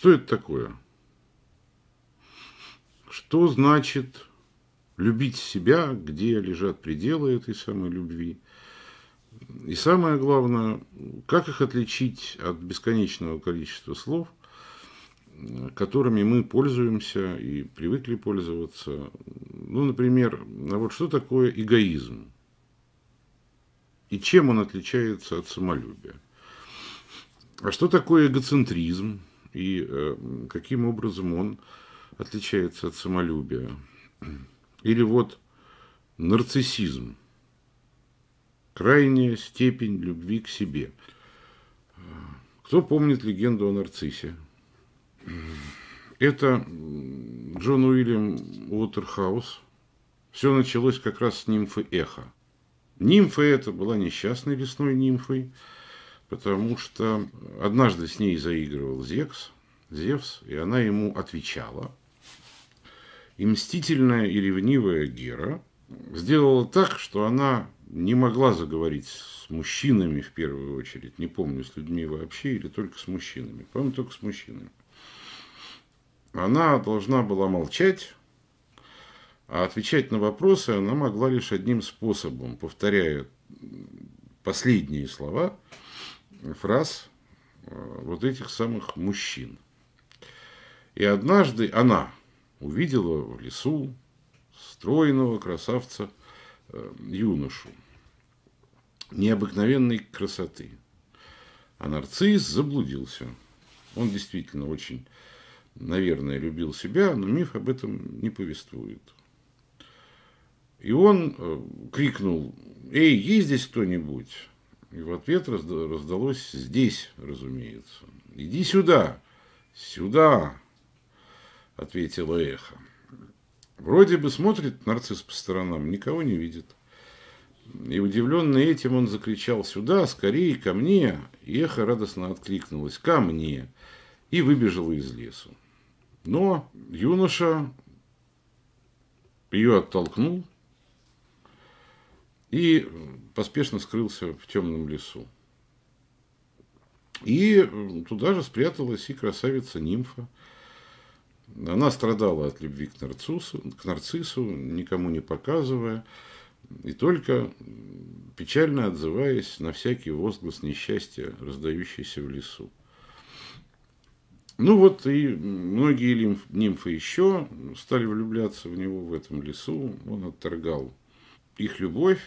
Что это такое? Что значит любить себя, где лежат пределы этой самой любви? И самое главное, как их отличить от бесконечного количества слов, которыми мы пользуемся и привыкли пользоваться? Ну, например, а вот что такое эгоизм? И чем он отличается от самолюбия? А что такое эгоцентризм? и э, каким образом он отличается от самолюбия. Или вот нарциссизм. Крайняя степень любви к себе. Кто помнит легенду о нарциссе? Это Джон Уильям Уотерхаус. Все началось как раз с нимфы Эхо. Нимфа эта была несчастной лесной нимфой, потому что однажды с ней заигрывал Зевс, Зевс, и она ему отвечала. И мстительная и ревнивая Гера сделала так, что она не могла заговорить с мужчинами в первую очередь, не помню, с людьми вообще или только с мужчинами, по-моему, только с мужчинами. Она должна была молчать, а отвечать на вопросы она могла лишь одним способом, повторяя последние слова – фраз э, вот этих самых мужчин. И однажды она увидела в лесу стройного красавца э, юношу необыкновенной красоты. А нарцисс заблудился. Он действительно очень, наверное, любил себя, но миф об этом не повествует. И он э, крикнул, «Эй, есть здесь кто-нибудь?» И в ответ раздалось «здесь, разумеется». «Иди сюда! Сюда!» — ответила эхо. Вроде бы смотрит нарцисс по сторонам, никого не видит. И удивленный этим он закричал «Сюда! Скорее! Ко мне!» И эхо радостно откликнулось «Ко мне!» и выбежала из лесу. Но юноша ее оттолкнул и поспешно скрылся в темном лесу. И туда же спряталась и красавица-нимфа. Она страдала от любви к нарциссу, к нарциссу, никому не показывая, и только печально отзываясь на всякий возглас несчастья, раздающийся в лесу. Ну вот и многие нимфы еще стали влюбляться в него в этом лесу. Он отторгал их любовь,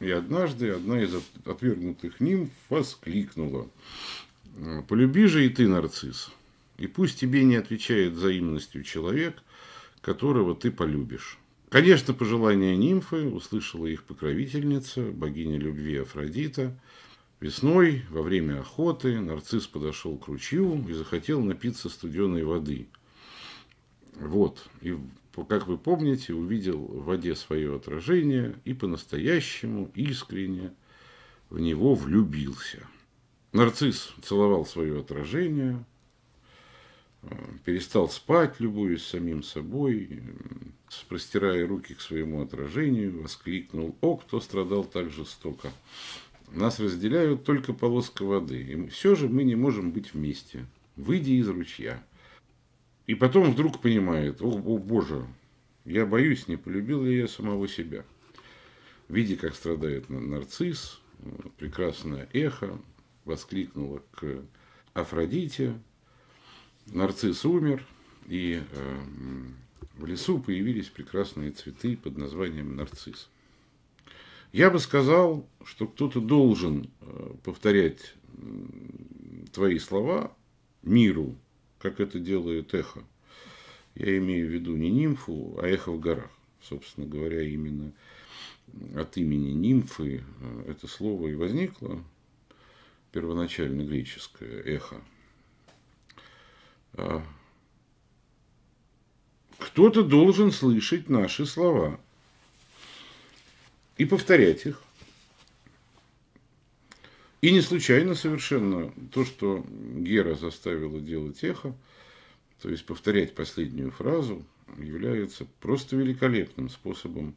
и однажды одна из отвергнутых ним воскликнула. «Полюби же и ты, нарцисс, и пусть тебе не отвечает взаимностью человек, которого ты полюбишь». Конечно, пожелания нимфы услышала их покровительница, богиня любви Афродита. Весной, во время охоты, нарцисс подошел к ручью и захотел напиться студеной воды. Вот, и как вы помните, увидел в воде свое отражение и по-настоящему, искренне в него влюбился. Нарцисс целовал свое отражение, э, перестал спать, любуясь самим собой, э, простирая руки к своему отражению, воскликнул «О, кто страдал так жестоко!» Нас разделяют только полоска воды, и все же мы не можем быть вместе. Выйди из ручья. И потом вдруг понимает, о, о боже, я боюсь, не полюбил ли я самого себя. Видя, как страдает нарцисс, прекрасное эхо воскликнуло к Афродите. Нарцисс умер, и э, в лесу появились прекрасные цветы под названием нарцисс. Я бы сказал, что кто-то должен э, повторять твои слова миру, как это делает эхо. Я имею в виду не нимфу, а эхо в горах. Собственно говоря, именно от имени нимфы э, это слово и возникло, первоначально греческое эхо. А кто-то должен слышать наши слова и повторять их. И не случайно совершенно то, что Гера заставила делать эхо, то есть повторять последнюю фразу, является просто великолепным способом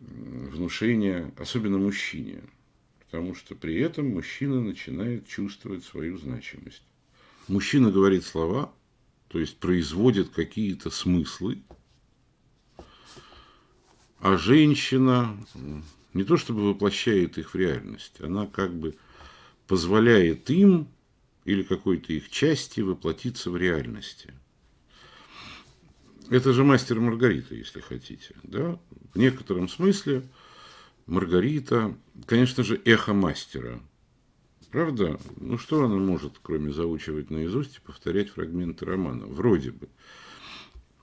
внушения, особенно мужчине, потому что при этом мужчина начинает чувствовать свою значимость. Мужчина говорит слова, то есть производит какие-то смыслы, а женщина не то чтобы воплощает их в реальность, она как бы – позволяет им или какой-то их части воплотиться в реальности. Это же мастер Маргарита, если хотите. Да? В некотором смысле Маргарита, конечно же, эхо мастера. Правда? Ну что она может, кроме заучивать наизусть и повторять фрагменты романа? Вроде бы.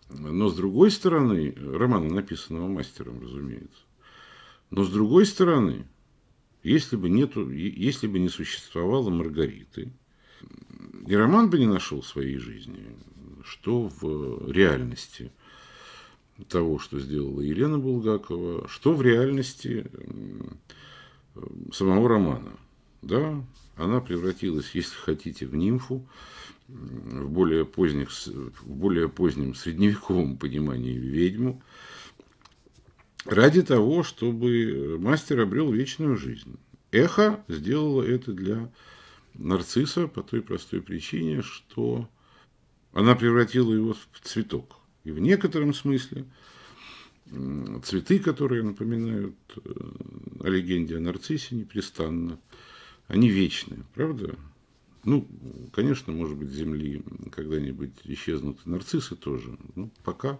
Но с другой стороны, романа, написанного мастером, разумеется. Но с другой стороны, если бы, нету, если бы не существовало Маргариты, и роман бы не нашел своей жизни, что в реальности того, что сделала Елена Булгакова, что в реальности самого романа. Да, она превратилась, если хотите, в нимфу, в более, поздних, в более позднем средневековом понимании ведьму, ради того, чтобы э, мастер обрел вечную жизнь. Эхо сделала это для нарцисса по той простой причине, что она превратила его в цветок. И в некотором смысле цветы, которые напоминают э, о легенде о нарциссе непрестанно, они вечные, правда? Ну, конечно, может быть, Земли когда-нибудь исчезнут и нарциссы тоже, но пока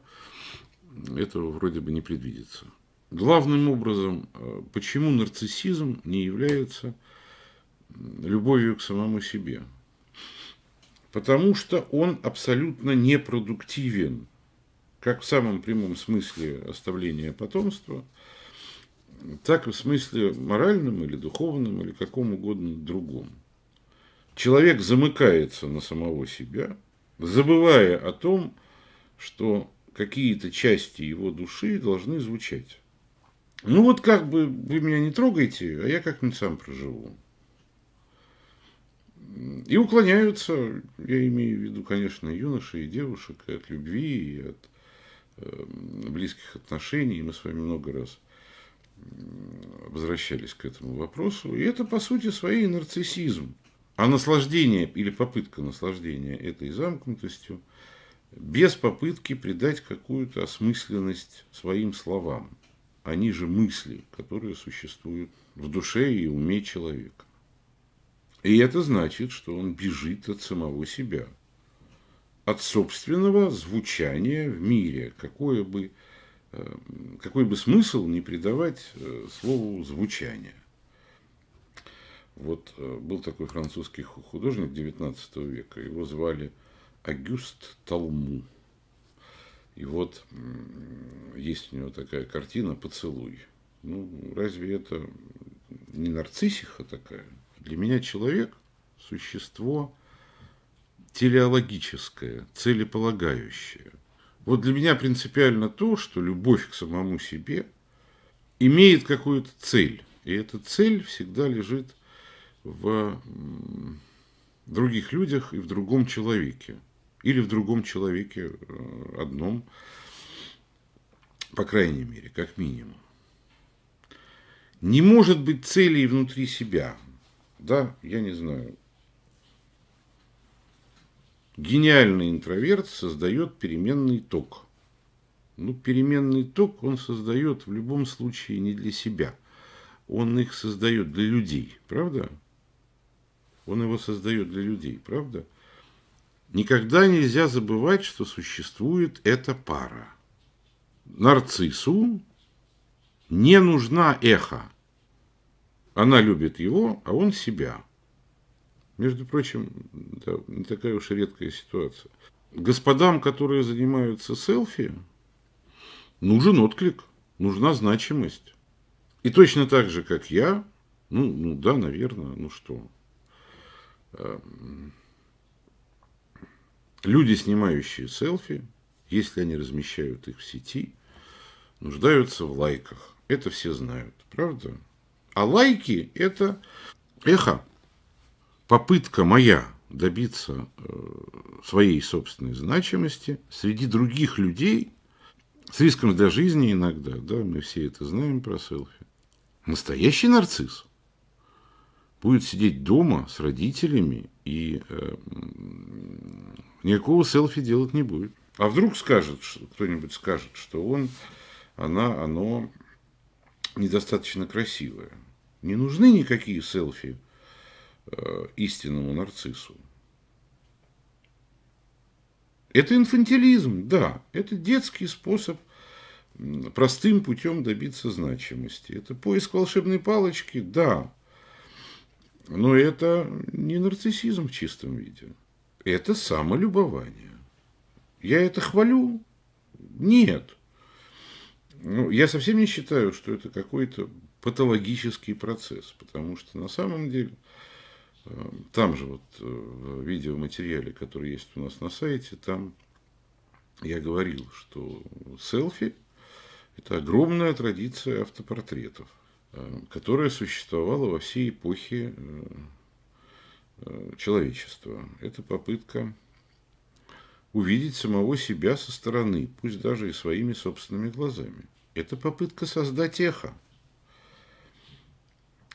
этого вроде бы не предвидится. Главным образом, э, почему нарциссизм не является любовью к самому себе? Потому что он абсолютно непродуктивен, как в самом прямом смысле оставления потомства, так и в смысле моральном или духовном или каком угодно другом. Человек замыкается на самого себя, забывая о том, что какие-то части его души должны звучать. Ну вот как бы вы меня не трогаете, а я как-нибудь сам проживу. И уклоняются, я имею в виду, конечно, юноши и девушек и от любви, и от э, близких отношений. Мы с вами много раз возвращались к этому вопросу. И это, по сути, своей нарциссизм. А наслаждение или попытка наслаждения этой замкнутостью – без попытки придать какую-то осмысленность своим словам. Они же мысли, которые существуют в душе и уме человека. И это значит, что он бежит от самого себя, от собственного звучания в мире, какое бы, э, какой бы смысл не придавать э, слову «звучание». Вот э, был такой французский художник XIX века, его звали – Агюст Талму. И вот есть у него такая картина «Поцелуй». Ну, разве это не нарциссиха такая? Для меня человек – существо телеологическое, целеполагающее. Вот для меня принципиально то, что любовь к самому себе имеет какую-то цель. И эта цель всегда лежит в других людях и в другом человеке. Или в другом человеке э, одном, по крайней мере, как минимум. Не может быть целей внутри себя. Да, я не знаю. Гениальный интроверт создает переменный ток. Ну, переменный ток он создает в любом случае не для себя. Он их создает для людей, правда? Он его создает для людей, правда? Никогда нельзя забывать, что существует эта пара. Нарциссу не нужна эхо. Она любит его, а он себя. Между прочим, да, не такая уж и редкая ситуация. Господам, которые занимаются селфи, нужен отклик, нужна значимость. И точно так же, как я, ну, ну да, наверное, ну что, эм, Люди, снимающие селфи, если они размещают их в сети, нуждаются в лайках. Это все знают, правда? А лайки – это эхо, попытка моя добиться э, своей собственной значимости среди других людей, с риском для жизни иногда, да, мы все это знаем про селфи. Настоящий нарцисс будет сидеть дома с родителями и э, никакого селфи делать не будет. А вдруг скажет, кто-нибудь скажет, что он, она, оно недостаточно красивое. Не нужны никакие селфи э, истинному нарциссу. Это инфантилизм, да, это детский способ простым путем добиться значимости. Это поиск волшебной палочки, да, но это не нарциссизм в чистом виде. Это самолюбование. Я это хвалю? Нет. Ну, я совсем не считаю, что это какой-то патологический процесс, потому что на самом деле э, там же вот э, в видеоматериале, который есть у нас на сайте, там я говорил, что селфи – это огромная традиция автопортретов – Э, которая существовала во всей эпохе э, э, человечества. Это попытка увидеть самого себя со стороны, пусть даже и своими собственными глазами. Это попытка создать эхо.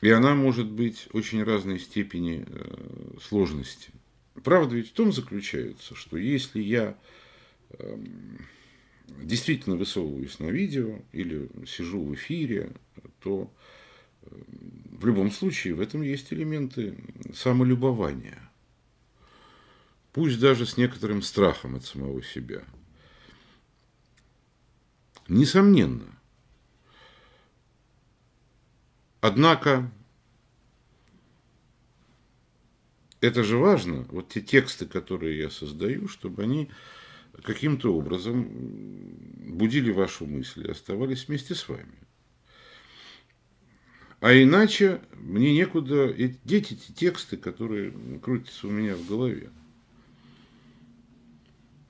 И она может быть очень разной степени сложности. Правда ведь в том заключается, что если я эм, действительно высовываюсь на видео или сижу в эфире, то э, в любом случае в этом есть элементы самолюбования. Пусть даже с некоторым страхом от самого себя. Несомненно. Однако, это же важно, вот те тексты, которые я создаю, чтобы они каким-то образом будили вашу мысль и оставались вместе с вами. А иначе мне некуда деть эти тексты, которые крутятся у меня в голове.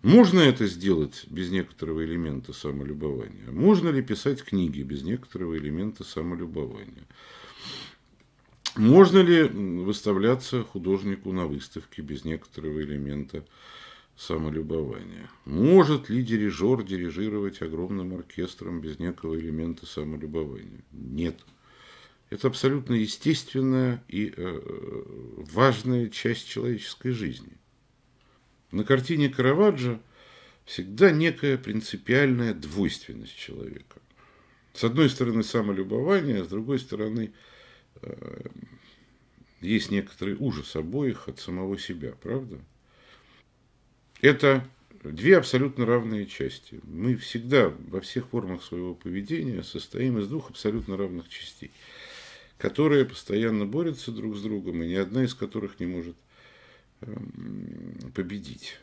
Можно это сделать без некоторого элемента самолюбования? Можно ли писать книги без некоторого элемента самолюбования? Можно ли выставляться художнику на выставке без некоторого элемента самолюбования. Может ли дирижер дирижировать огромным оркестром без некого элемента самолюбования? Нет. Это абсолютно естественная и э, э, важная часть человеческой жизни. На картине Караваджо всегда некая принципиальная двойственность человека. С одной стороны самолюбование, а с другой стороны э, есть некоторый ужас обоих от самого себя, правда? Это две абсолютно равные части. Мы всегда во всех формах своего поведения состоим из двух абсолютно равных частей, которые постоянно борются друг с другом, и ни одна из которых не может эм, победить.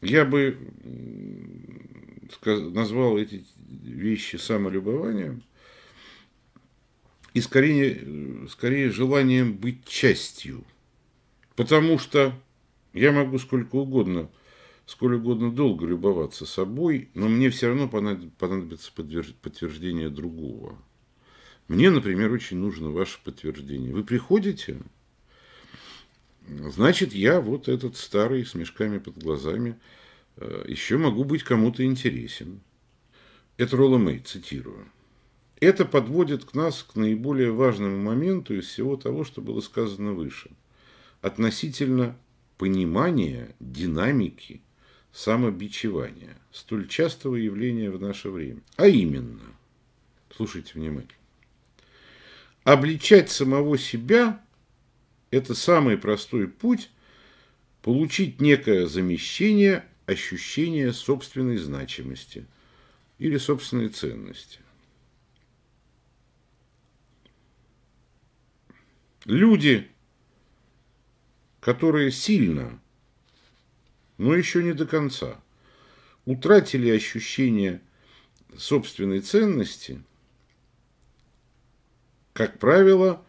Я бы назвал эти вещи самолюбованием и скорее, э, скорее желанием быть частью. Потому что я могу сколько угодно, сколь угодно долго любоваться собой, но мне все равно понадобится подтверждение другого. Мне, например, очень нужно ваше подтверждение. Вы приходите, значит, я вот этот старый с мешками под глазами э, еще могу быть кому-то интересен. Это Ролла Мэй, цитирую. Это подводит к нас к наиболее важному моменту из всего того, что было сказано выше, относительно понимания динамики самобичевания, столь частого явления в наше время. А именно, слушайте внимательно, обличать самого себя – это самый простой путь получить некое замещение ощущения собственной значимости или собственной ценности. Люди – которые сильно, но еще не до конца, утратили ощущение собственной ценности, как правило,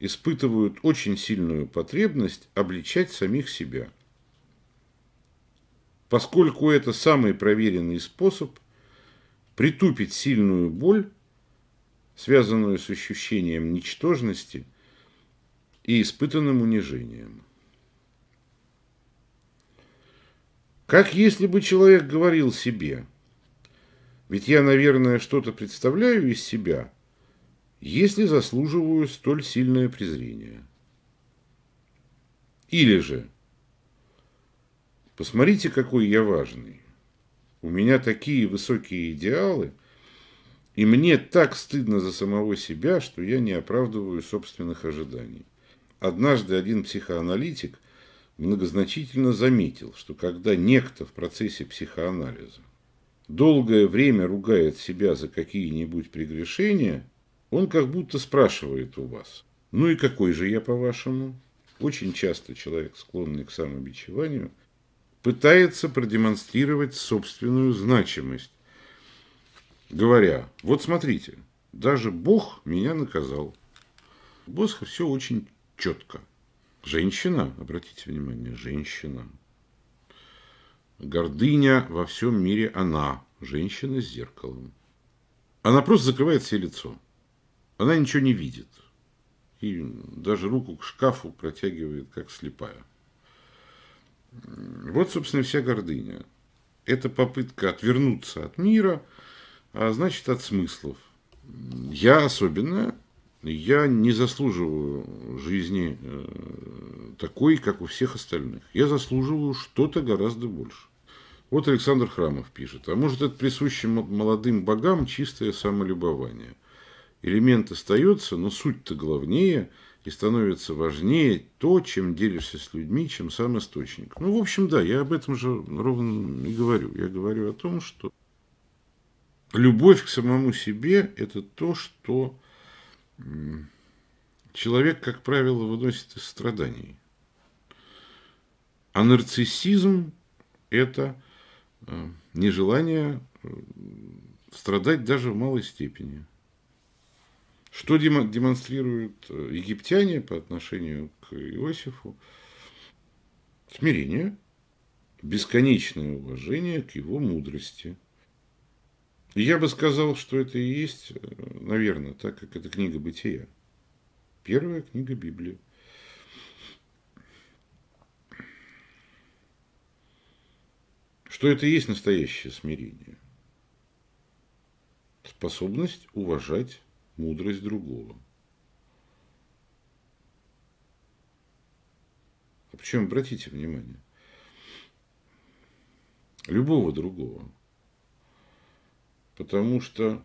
испытывают очень сильную потребность обличать самих себя, поскольку это самый проверенный способ притупить сильную боль, связанную с ощущением ничтожности и испытанным унижением. Как если бы человек говорил себе, ведь я, наверное, что-то представляю из себя, если заслуживаю столь сильное презрение. Или же, посмотрите, какой я важный. У меня такие высокие идеалы, и мне так стыдно за самого себя, что я не оправдываю собственных ожиданий. Однажды один психоаналитик – многозначительно заметил, что когда некто в процессе психоанализа долгое время ругает себя за какие-нибудь прегрешения, он как будто спрашивает у вас, ну и какой же я по-вашему? Очень часто человек, склонный к самобичеванию, пытается продемонстрировать собственную значимость, говоря, вот смотрите, даже Бог меня наказал. У Босха все очень четко. Женщина, обратите внимание, женщина. Гордыня во всем мире она, женщина с зеркалом. Она просто закрывает все лицо. Она ничего не видит. И даже руку к шкафу протягивает, как слепая. Вот, собственно, вся гордыня. Это попытка отвернуться от мира, а значит, от смыслов. Я особенно я не заслуживаю жизни э, такой, как у всех остальных. Я заслуживаю что-то гораздо больше. Вот Александр Храмов пишет. А может, это присуще молодым богам чистое самолюбование? Элемент остается, но суть-то главнее и становится важнее то, чем делишься с людьми, чем сам источник. Ну, в общем, да, я об этом же ровно и говорю. Я говорю о том, что любовь к самому себе – это то, что человек, как правило, выносит из страданий. А нарциссизм – это э, нежелание э, страдать даже в малой степени. Что демонстрируют э, египтяне по отношению к Иосифу? Смирение, бесконечное уважение к его мудрости – я бы сказал, что это и есть, э, наверное, так как это книга бытия. Первая книга Библии. Что это и есть настоящее смирение? Способность уважать мудрость другого. А Причем, обратите внимание, любого другого – Потому что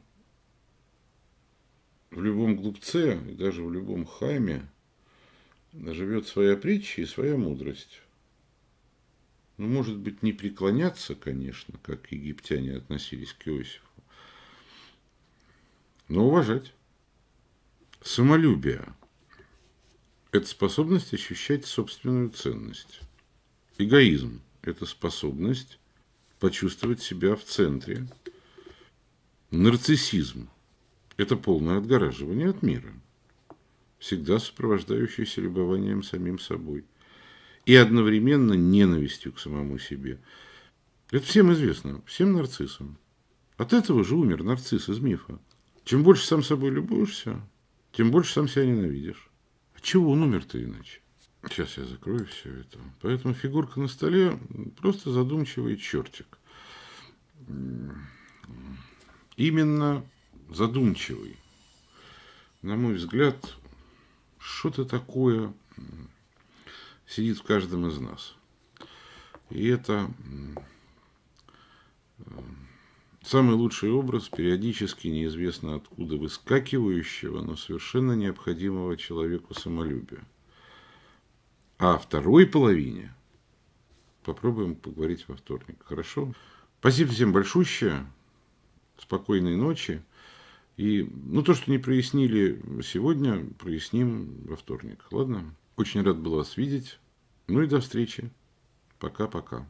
в любом глупце, и даже в любом хайме, живет своя притча и своя мудрость. Ну, может быть, не преклоняться, конечно, как египтяне относились к Иосифу, но уважать. Самолюбие – это способность ощущать собственную ценность. Эгоизм – это способность почувствовать себя в центре – Нарциссизм – это полное отгораживание от мира, всегда сопровождающееся любованием самим собой и одновременно ненавистью к самому себе. Это всем известно, всем нарциссам. От этого же умер нарцисс из мифа. Чем больше сам собой любуешься, тем больше сам себя ненавидишь. А чего он умер-то иначе? Сейчас я закрою все это. Поэтому фигурка на столе – просто задумчивый чертик именно задумчивый. На мой взгляд, что-то такое сидит в каждом из нас. И это самый лучший образ периодически неизвестно откуда выскакивающего, но совершенно необходимого человеку самолюбия. А о второй половине попробуем поговорить во вторник. Хорошо? Спасибо всем большущее спокойной ночи. И, ну, то, что не прояснили сегодня, проясним во вторник. Ладно? Очень рад был вас видеть. Ну и до встречи. Пока-пока.